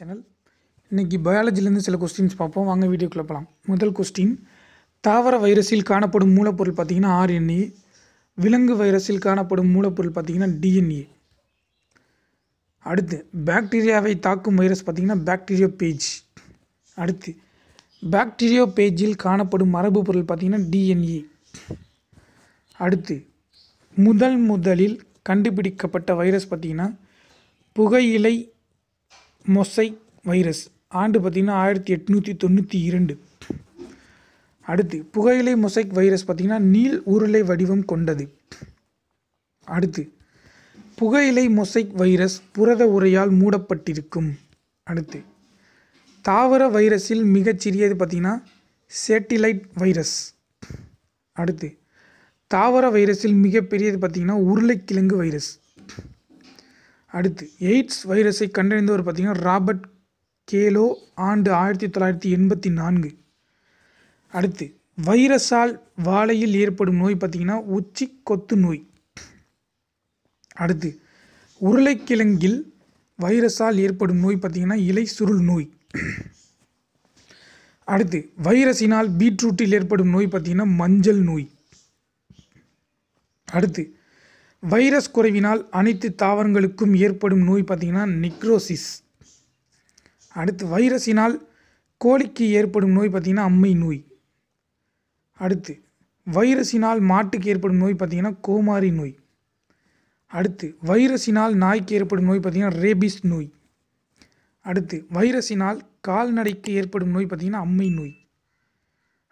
channel இன்றைக்கி பயாலஜிலேருந்து சில questions பார்ப்போம் வாங்க வீடியோக்குள்ளே போகலாம் முதல் கொஸ்டின் தாவர வைரஸில் காணப்படும் மூலப்பொருள் பார்த்திங்கன்னா ஆர்என்ஏ விலங்கு வைரஸில் காணப்படும் மூலப்பொருள் பார்த்திங்கன்னா டிஎன்ஏ அடுத்து பாக்டீரியாவை தாக்கும் வைரஸ் பார்த்திங்கன்னா பாக்டீரியோ பேஜ் அடுத்து பாக்டீரியோ பேஜில் காணப்படும் மரபு பொருள் பார்த்திங்கன்னா டிஎன்ஏ அடுத்து முதல் முதலில் கண்டுபிடிக்கப்பட்ட வைரஸ் பார்த்திங்கன்னா புகையிலை மொசைக் வைரஸ் ஆண்டு பார்த்திங்கன்னா ஆயிரத்தி எட்நூற்றி தொண்ணூற்றி இரண்டு அடுத்து புகையிலை மொசைக் வைரஸ் பார்த்திங்கன்னா நீள் உருளை வடிவம் கொண்டது அடுத்து புகையிலை மொசைக் வைரஸ் புரத உரையால் மூடப்பட்டிருக்கும் அடுத்து தாவர வைரஸில் மிகச்சிறியது பார்த்திங்கன்னா சேட்டிலைட் வைரஸ் அடுத்து தாவர வைரஸில் மிகப்பெரியது பார்த்திங்கன்னா உருளைக்கிழங்கு வைரஸ் அடுத்து எய்ட்ஸ் வைரஸை கண்டறிந்தவர் பார்த்திங்கன்னா ராபர்ட் கேலோ ஆண்டு ஆயிரத்தி தொள்ளாயிரத்தி எண்பத்தி நான்கு அடுத்து வைரஸால் வாழையில் ஏற்படும் நோய் பார்த்திங்கன்னா உச்சி கொத்து நோய் அடுத்து உருளைக்கிழங்கில் வைரஸால் ஏற்படும் நோய் பார்த்திங்கன்னா இலை சுருள் நோய் அடுத்து வைரஸினால் பீட்ரூட்டில் ஏற்படும் நோய் பார்த்திங்கன்னா மஞ்சள் நோய் அடுத்து வைரஸ் குறைவினால் அனைத்து தாவரங்களுக்கும் ஏற்படும் நோய் பார்த்திங்கன்னா நெக்ரோசிஸ் அடுத்து வைரஸினால் கோழிக்கு ஏற்படும் நோய் பார்த்திங்கன்னா அம்மை நோய் அடுத்து வைரஸினால் மாட்டுக்கு ஏற்படும் நோய் பார்த்திங்கன்னா கோமாரி நோய் அடுத்து வைரஸினால் நாய்க்கு ஏற்படும் நோய் பார்த்திங்கன்னா ரேபிஸ் நோய் அடுத்து வைரஸினால் கால்நடைக்கு ஏற்படும் நோய் பார்த்திங்கன்னா அம்மை நோய்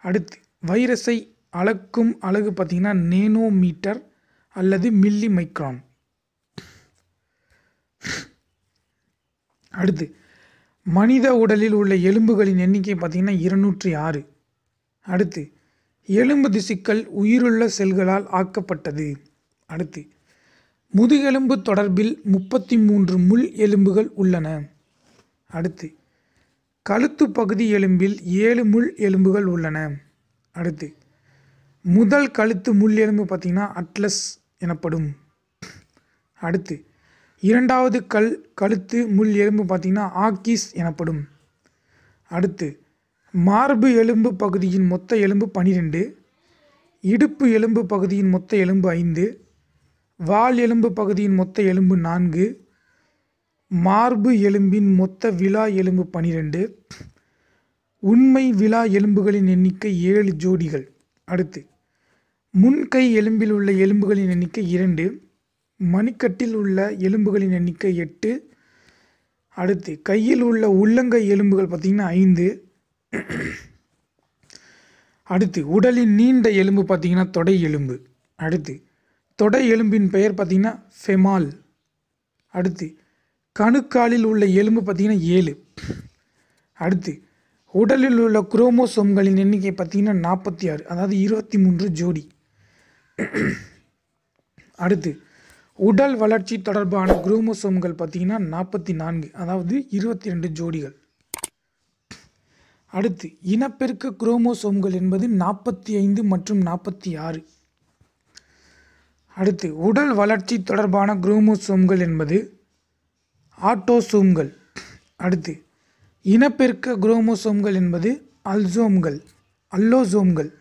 அடுத்து வைரஸை அளக்கும் அழகு பார்த்திங்கன்னா நேனோமீட்டர் அல்லது மில்லி மைக்ரான் அடுத்து மனித உடலில் உள்ள எலும்புகளின் எண்ணிக்கை பார்த்திங்கன்னா இருநூற்றி ஆறு அடுத்து எலும்பு திசுக்கள் உயிருள்ள செல்களால் ஆக்கப்பட்டது அடுத்து முதுகெலும்பு தொடர்பில் முப்பத்தி மூன்று முள் எலும்புகள் உள்ளன அடுத்து கழுத்து பகுதி எலும்பில் ஏழு முள் எலும்புகள் உள்ளன அடுத்து முதல் கழுத்து முள் எலும்பு பார்த்திங்கன்னா அட்லஸ் எனப்படும் அடுத்து இரண்டாவது கல் கழுத்து முள் எலும்பு பார்த்திங்கன்னா ஆக்கிஸ் எனப்படும் அடுத்து மார்பு எலும்பு பகுதியின் மொத்த எலும்பு பனிரெண்டு இடுப்பு எலும்பு பகுதியின் மொத்த எலும்பு ஐந்து வால் எலும்பு பகுதியின் மொத்த எலும்பு நான்கு மார்பு எலும்பின் மொத்த விழா எலும்பு பனிரெண்டு உண்மை விழா எலும்புகளின் எண்ணிக்கை ஏழு ஜோடிகள் அடுத்து முன்கை எலும்பில் உள்ள எலும்புகளின் எண்ணிக்கை இரண்டு மணிக்கட்டில் உள்ள எலும்புகளின் எண்ணிக்கை எட்டு அடுத்து கையில் உள்ள உள்ளங்கை எலும்புகள் பார்த்திங்கன்னா ஐந்து அடுத்து உடலின் நீண்ட எலும்பு பார்த்திங்கன்னா தொடை எலும்பு அடுத்து தொடை எலும்பின் பெயர் பார்த்திங்கன்னா ஃபெமால் அடுத்து கணுக்காலில் உள்ள எலும்பு பார்த்திங்கன்னா ஏழு அடுத்து உடலில் உள்ள குரோமோசோம்களின் எண்ணிக்கை பார்த்திங்கன்னா நாற்பத்தி ஆறு அதாவது இருபத்தி மூன்று ஜோடி அடுத்து உடல் வளர்ச்சி தொடர்பான குரோமோசோம்கள் பார்த்தீங்கன்னா நாற்பத்தி நான்கு அதாவது இருபத்தி ரெண்டு ஜோடிகள் அடுத்து இனப்பெருக்க குரோமோசோம்கள் என்பது நாற்பத்தி ஐந்து மற்றும் நாற்பத்தி ஆறு அடுத்து உடல் வளர்ச்சி தொடர்பான குரோமோசோம்கள் என்பது ஆட்டோசோம்கள் அடுத்து இனப்பெருக்க குரோமோசோம்கள் என்பது அல்சோம்கள் அல்லோசோம்கள்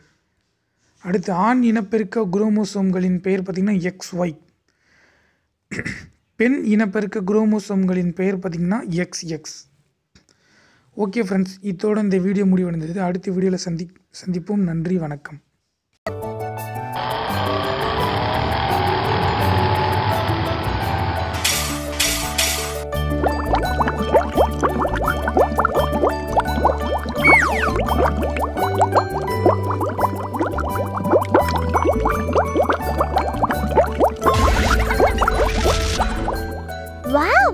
அடுத்து ஆண் இனப்பெருக்க குரோமோசோம்களின் பெயர் பார்த்திங்கன்னா எக்ஸ் ஒய் பெண் இனப்பெருக்க குரோமோசோம்களின் பெயர் பார்த்திங்கன்னா எக்ஸ் எக்ஸ் ஓகே ஃப்ரெண்ட்ஸ் இத்தோடு இந்த வீடியோ முடிவடைந்தது அடுத்த வீடியோவில் சந்தி சந்திப்போம் நன்றி வணக்கம் வாவ்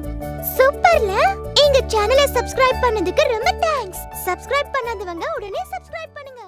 சூப்பர்ல எங்க சேனலை சப்ஸ்கிரைப் பண்ணதுக்கு ரொம்ப தேங்க்ஸ் சப்ஸ்கிரைப் பண்ணாதவங்க உடனே சப்ஸ்கிரைப் பண்ணுங்க